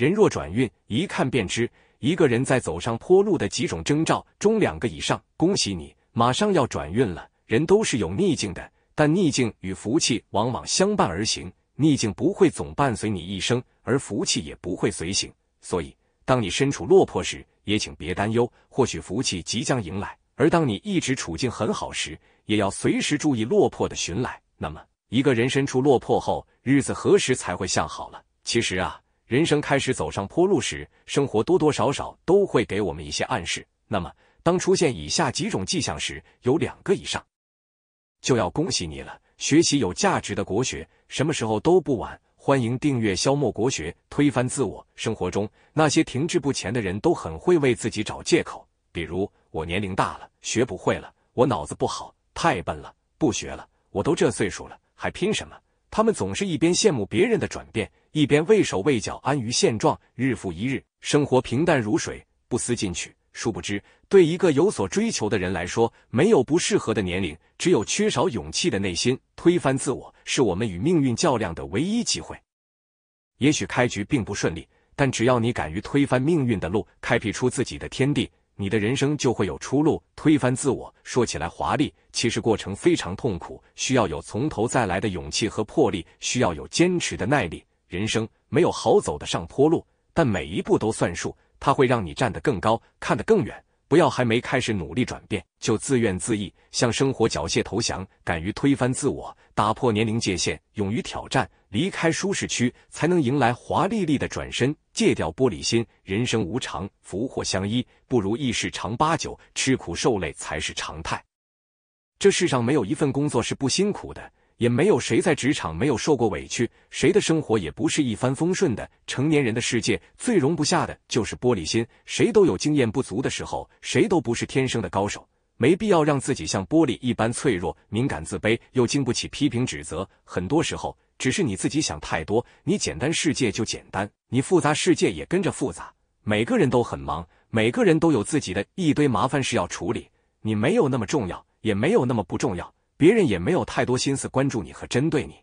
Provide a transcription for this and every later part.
人若转运，一看便知。一个人在走上坡路的几种征兆中，两个以上，恭喜你，马上要转运了。人都是有逆境的，但逆境与福气往往相伴而行。逆境不会总伴随你一生，而福气也不会随行。所以，当你身处落魄时，也请别担忧，或许福气即将迎来。而当你一直处境很好时，也要随时注意落魄的寻来。那么，一个人身处落魄后，日子何时才会向好了？其实啊。人生开始走上坡路时，生活多多少少都会给我们一些暗示。那么，当出现以下几种迹象时，有两个以上，就要恭喜你了。学习有价值的国学，什么时候都不晚。欢迎订阅《消磨国学》，推翻自我。生活中，那些停滞不前的人都很会为自己找借口，比如我年龄大了，学不会了；我脑子不好，太笨了，不学了；我都这岁数了，还拼什么？他们总是一边羡慕别人的转变，一边畏手畏脚，安于现状，日复一日，生活平淡如水，不思进取。殊不知，对一个有所追求的人来说，没有不适合的年龄，只有缺少勇气的内心。推翻自我，是我们与命运较量的唯一机会。也许开局并不顺利，但只要你敢于推翻命运的路，开辟出自己的天地。你的人生就会有出路。推翻自我，说起来华丽，其实过程非常痛苦，需要有从头再来的勇气和魄力，需要有坚持的耐力。人生没有好走的上坡路，但每一步都算数，它会让你站得更高，看得更远。不要还没开始努力转变，就自怨自艾，向生活缴械投降。敢于推翻自我。打破年龄界限，勇于挑战，离开舒适区，才能迎来华丽丽的转身。戒掉玻璃心，人生无常，福祸相依，不如意事常八九，吃苦受累才是常态。这世上没有一份工作是不辛苦的，也没有谁在职场没有受过委屈，谁的生活也不是一帆风顺的。成年人的世界最容不下的就是玻璃心，谁都有经验不足的时候，谁都不是天生的高手。没必要让自己像玻璃一般脆弱、敏感、自卑，又经不起批评指责。很多时候，只是你自己想太多。你简单，世界就简单；你复杂，世界也跟着复杂。每个人都很忙，每个人都有自己的一堆麻烦事要处理。你没有那么重要，也没有那么不重要，别人也没有太多心思关注你和针对你。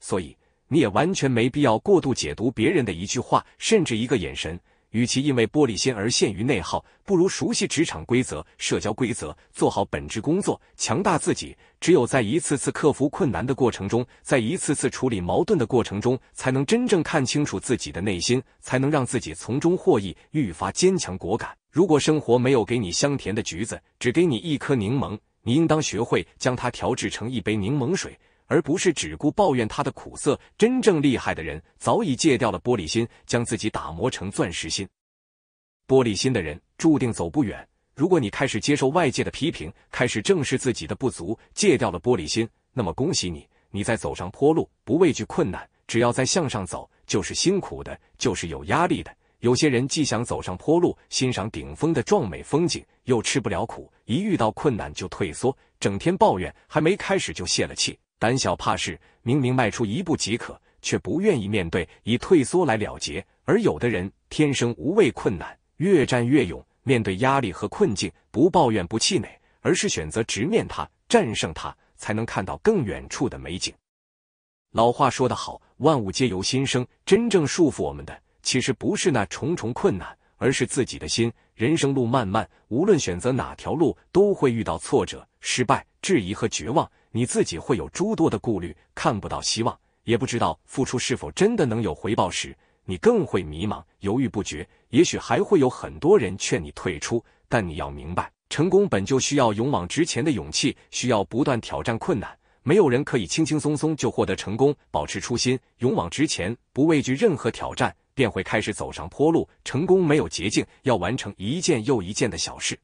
所以，你也完全没必要过度解读别人的一句话，甚至一个眼神。与其因为玻璃心而陷于内耗，不如熟悉职场规则、社交规则，做好本职工作，强大自己。只有在一次次克服困难的过程中，在一次次处理矛盾的过程中，才能真正看清楚自己的内心，才能让自己从中获益，愈发坚强果敢。如果生活没有给你香甜的橘子，只给你一颗柠檬，你应当学会将它调制成一杯柠檬水。而不是只顾抱怨他的苦涩。真正厉害的人早已戒掉了玻璃心，将自己打磨成钻石心。玻璃心的人注定走不远。如果你开始接受外界的批评，开始正视自己的不足，戒掉了玻璃心，那么恭喜你，你在走上坡路，不畏惧困难。只要在向上走，就是辛苦的，就是有压力的。有些人既想走上坡路，欣赏顶峰的壮美风景，又吃不了苦，一遇到困难就退缩，整天抱怨，还没开始就泄了气。胆小怕事，明明迈出一步即可，却不愿意面对，以退缩来了结；而有的人天生无畏困难，越战越勇。面对压力和困境，不抱怨不气馁，而是选择直面它，战胜它，才能看到更远处的美景。老话说得好，万物皆由心生。真正束缚我们的，其实不是那重重困难，而是自己的心。人生路漫漫，无论选择哪条路，都会遇到挫折、失败、质疑和绝望。你自己会有诸多的顾虑，看不到希望，也不知道付出是否真的能有回报时，你更会迷茫、犹豫不决。也许还会有很多人劝你退出，但你要明白，成功本就需要勇往直前的勇气，需要不断挑战困难。没有人可以轻轻松松就获得成功。保持初心，勇往直前，不畏惧任何挑战，便会开始走上坡路。成功没有捷径，要完成一件又一件的小事，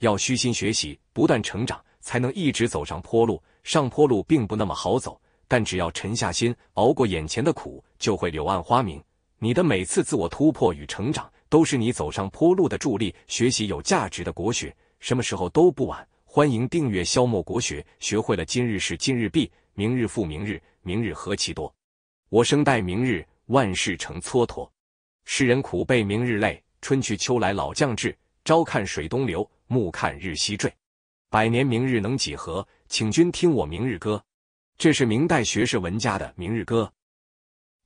要虚心学习，不断成长。才能一直走上坡路，上坡路并不那么好走，但只要沉下心，熬过眼前的苦，就会柳暗花明。你的每次自我突破与成长，都是你走上坡路的助力。学习有价值的国学，什么时候都不晚。欢迎订阅消磨国学。学会了今日事今日毕，明日复明日，明日何其多。我生待明日，万事成蹉跎。世人苦被明日累，春去秋来老将至。朝看水东流，暮看日西坠。百年明日能几何？请君听我明日歌。这是明代学士文家的《明日歌》，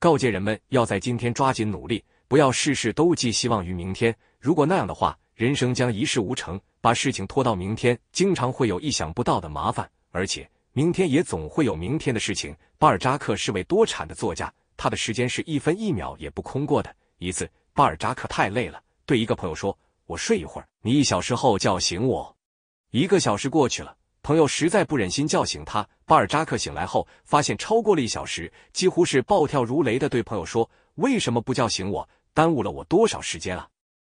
告诫人们要在今天抓紧努力，不要事事都寄希望于明天。如果那样的话，人生将一事无成。把事情拖到明天，经常会有意想不到的麻烦，而且明天也总会有明天的事情。巴尔扎克是位多产的作家，他的时间是一分一秒也不空过的。一次，巴尔扎克太累了，对一个朋友说：“我睡一会儿，你一小时后叫醒我。”一个小时过去了，朋友实在不忍心叫醒他。巴尔扎克醒来后发现超过了一小时，几乎是暴跳如雷的对朋友说：“为什么不叫醒我？耽误了我多少时间啊？”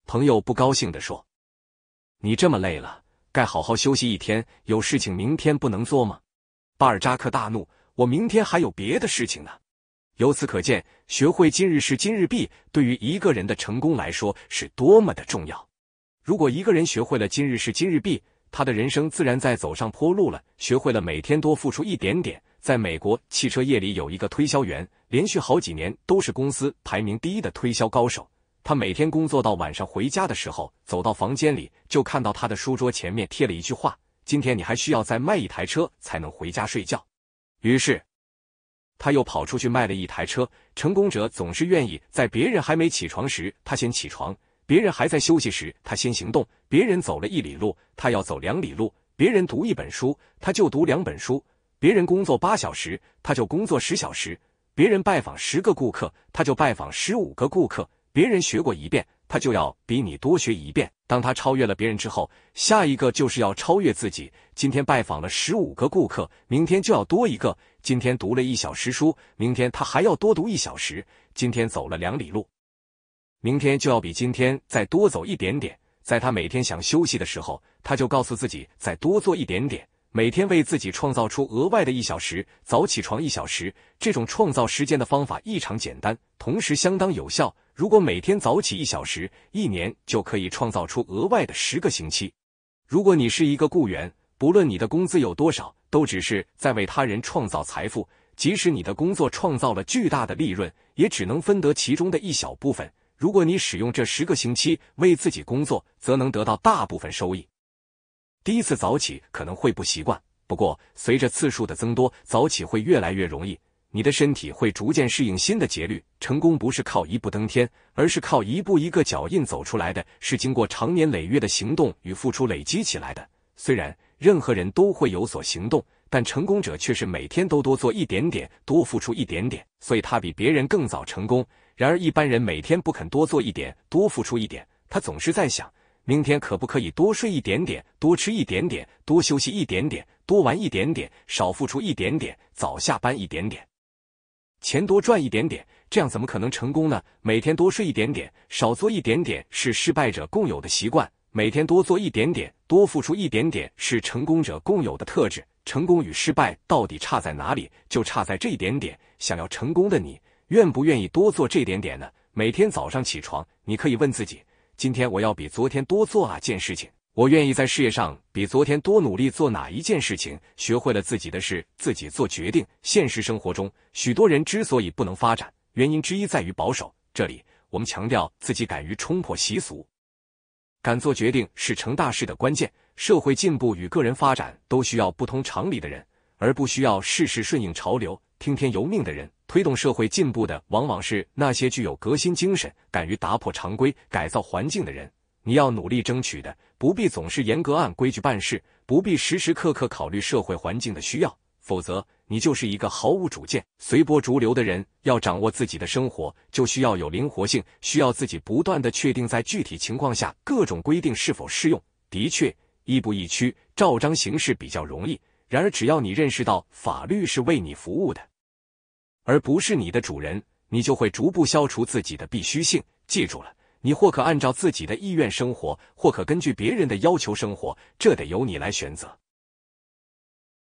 朋友不高兴的说：“你这么累了，该好好休息一天。有事情明天不能做吗？”巴尔扎克大怒：“我明天还有别的事情呢。”由此可见，学会今日事今日毕，对于一个人的成功来说是多么的重要。如果一个人学会了今日事今日毕，他的人生自然在走上坡路了，学会了每天多付出一点点。在美国汽车业里，有一个推销员，连续好几年都是公司排名第一的推销高手。他每天工作到晚上回家的时候，走到房间里，就看到他的书桌前面贴了一句话：“今天你还需要再卖一台车才能回家睡觉。”于是，他又跑出去卖了一台车。成功者总是愿意在别人还没起床时，他先起床。别人还在休息时，他先行动；别人走了一里路，他要走两里路；别人读一本书，他就读两本书；别人工作八小时，他就工作十小时；别人拜访十个顾客，他就拜访十五个顾客；别人学过一遍，他就要比你多学一遍。当他超越了别人之后，下一个就是要超越自己。今天拜访了十五个顾客，明天就要多一个；今天读了一小时书，明天他还要多读一小时；今天走了两里路。明天就要比今天再多走一点点。在他每天想休息的时候，他就告诉自己再多做一点点。每天为自己创造出额外的一小时，早起床一小时。这种创造时间的方法异常简单，同时相当有效。如果每天早起一小时，一年就可以创造出额外的十个星期。如果你是一个雇员，不论你的工资有多少，都只是在为他人创造财富。即使你的工作创造了巨大的利润，也只能分得其中的一小部分。如果你使用这十个星期为自己工作，则能得到大部分收益。第一次早起可能会不习惯，不过随着次数的增多，早起会越来越容易。你的身体会逐渐适应新的节律。成功不是靠一步登天，而是靠一步一个脚印走出来的，是经过长年累月的行动与付出累积起来的。虽然任何人都会有所行动，但成功者却是每天都多做一点点，多付出一点点，所以他比别人更早成功。然而，一般人每天不肯多做一点，多付出一点，他总是在想，明天可不可以多睡一点点，多吃一点点，多休息一点点，多玩一点点，少付出一点点，早下班一点点，钱多赚一点点，这样怎么可能成功呢？每天多睡一点点，少做一点点，是失败者共有的习惯；每天多做一点点，多付出一点点，是成功者共有的特质。成功与失败到底差在哪里？就差在这一点点。想要成功的你。愿不愿意多做这点点呢？每天早上起床，你可以问自己：今天我要比昨天多做啊件事情。我愿意在事业上比昨天多努力做哪一件事情？学会了自己的事自己做决定。现实生活中，许多人之所以不能发展，原因之一在于保守。这里我们强调自己敢于冲破习俗，敢做决定是成大事的关键。社会进步与个人发展都需要不通常理的人，而不需要事事顺应潮流、听天由命的人。推动社会进步的往往是那些具有革新精神、敢于打破常规、改造环境的人。你要努力争取的，不必总是严格按规矩办事，不必时时刻刻考虑社会环境的需要，否则你就是一个毫无主见、随波逐流的人。要掌握自己的生活，就需要有灵活性，需要自己不断的确定在具体情况下各种规定是否适用。的确，亦步亦趋、照章行事比较容易。然而，只要你认识到法律是为你服务的。而不是你的主人，你就会逐步消除自己的必需性。记住了，你或可按照自己的意愿生活，或可根据别人的要求生活，这得由你来选择。